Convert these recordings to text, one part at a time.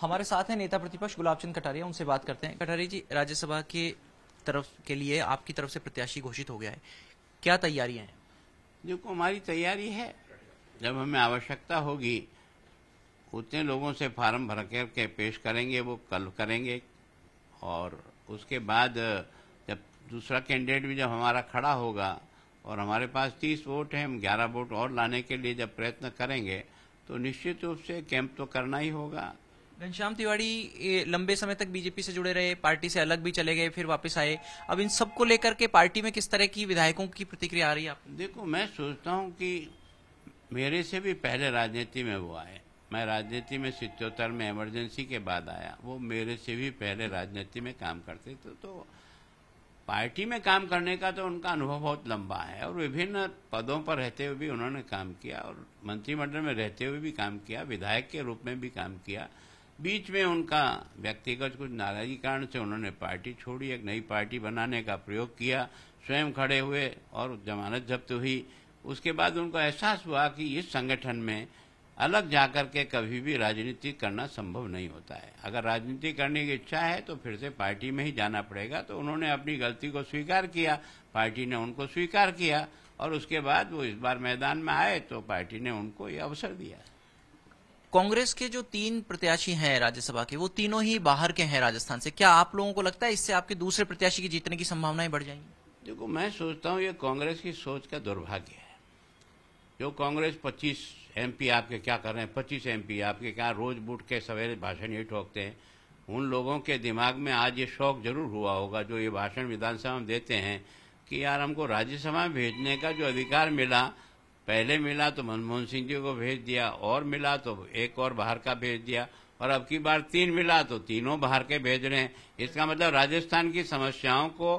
हमारे साथ हैं नेता प्रतिपक्ष गुलाब चंद कटारिया उनसे बात करते हैं कटारी जी राज्यसभा के तरफ के लिए आपकी तरफ से प्रत्याशी घोषित हो गया है क्या तैयारियां हैं देखो हमारी तैयारी है जब हमें आवश्यकता होगी उतने लोगों से फार्म भर करके पेश करेंगे वो कल करेंगे और उसके बाद जब दूसरा कैंडिडेट भी जब हमारा खड़ा होगा और हमारे पास तीस वोट हैं हम ग्यारह वोट और लाने के लिए जब प्रयत्न करेंगे तो निश्चित रूप से कैंप तो करना ही होगा घनश्याम तिवाड़ी लंबे समय तक बीजेपी से जुड़े रहे पार्टी से अलग भी चले गए फिर वापस आए अब इन सबको लेकर के पार्टी में किस तरह की विधायकों की प्रतिक्रिया आ रही है आप देखो मैं सोचता हूँ कि मेरे से भी पहले राजनीति में वो आए मैं राजनीति में सितोत्तर में इमरजेंसी के बाद आया वो मेरे से भी पहले राजनीति में काम करते थे तो पार्टी में काम करने का तो उनका अनुभव बहुत लंबा है और विभिन्न पदों पर रहते हुए भी उन्होंने काम किया और मंत्रिमंडल में रहते हुए भी काम किया विधायक के रूप में भी काम किया बीच में उनका व्यक्तिगत कुछ नाराजगी कारण से उन्होंने पार्टी छोड़ी एक नई पार्टी बनाने का प्रयोग किया स्वयं खड़े हुए और जमानत जब्त हुई उसके बाद उनको एहसास हुआ कि इस संगठन में अलग जाकर के कभी भी राजनीति करना संभव नहीं होता है अगर राजनीति करने की इच्छा है तो फिर से पार्टी में ही जाना पड़ेगा तो उन्होंने अपनी गलती को स्वीकार किया पार्टी ने उनको स्वीकार किया और उसके बाद वो इस बार मैदान में आए तो पार्टी ने उनको ये अवसर दिया कांग्रेस के जो तीन प्रत्याशी हैं राज्यसभा के वो तीनों ही बाहर के हैं राजस्थान से क्या आप लोगों को लगता है इससे आपके दूसरे प्रत्याशी की जीतने की संभावनाएं बढ़ जाएंगी देखो मैं सोचता हूँ ये कांग्रेस की सोच का दुर्भाग्य है जो कांग्रेस 25 एमपी आपके क्या कर रहे हैं पच्चीस एम आपके क्या रोज बुट के सवेरे भाषण ये ठोकते हैं उन लोगों के दिमाग में आज ये शौक जरूर हुआ होगा जो ये भाषण विधानसभा में देते हैं कि यार हमको राज्यसभा में भेजने का जो अधिकार मिला पहले मिला तो मनमोहन सिंह जी को भेज दिया और मिला तो एक और बाहर का भेज दिया और अब की बार तीन मिला तो तीनों बाहर के भेज रहे हैं इसका मतलब राजस्थान की समस्याओं को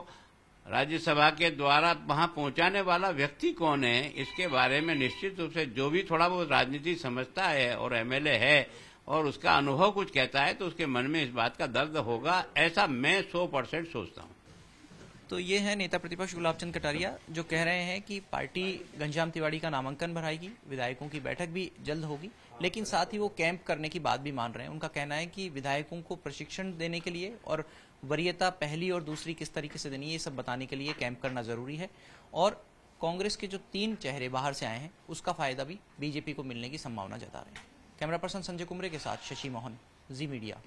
राज्यसभा के द्वारा वहां पहुंचाने वाला व्यक्ति कौन है इसके बारे में निश्चित रूप से जो भी थोड़ा बहुत राजनीति समझता है और एमएलए है और उसका अनुभव कुछ कहता है तो उसके मन में इस बात का दर्द होगा ऐसा मैं सौ परसेंट सोचता हूँ तो ये है नेता प्रतिपक्ष गुलाब चंद कटारिया जो कह रहे हैं कि पार्टी घनश्याम तिवाड़ी का नामांकन भराएगी विधायकों की बैठक भी जल्द होगी लेकिन साथ ही वो कैंप करने की बात भी मान रहे हैं उनका कहना है कि विधायकों को प्रशिक्षण देने के लिए और वरीयता पहली और दूसरी किस तरीके से देनी है ये सब बताने के लिए कैंप करना जरूरी है और कांग्रेस के जो तीन चेहरे बाहर से आए हैं उसका फायदा भी बीजेपी को मिलने की संभावना जता रहे हैं कैमरा पर्सन संजय कुमरे के साथ शशि मोहन जी मीडिया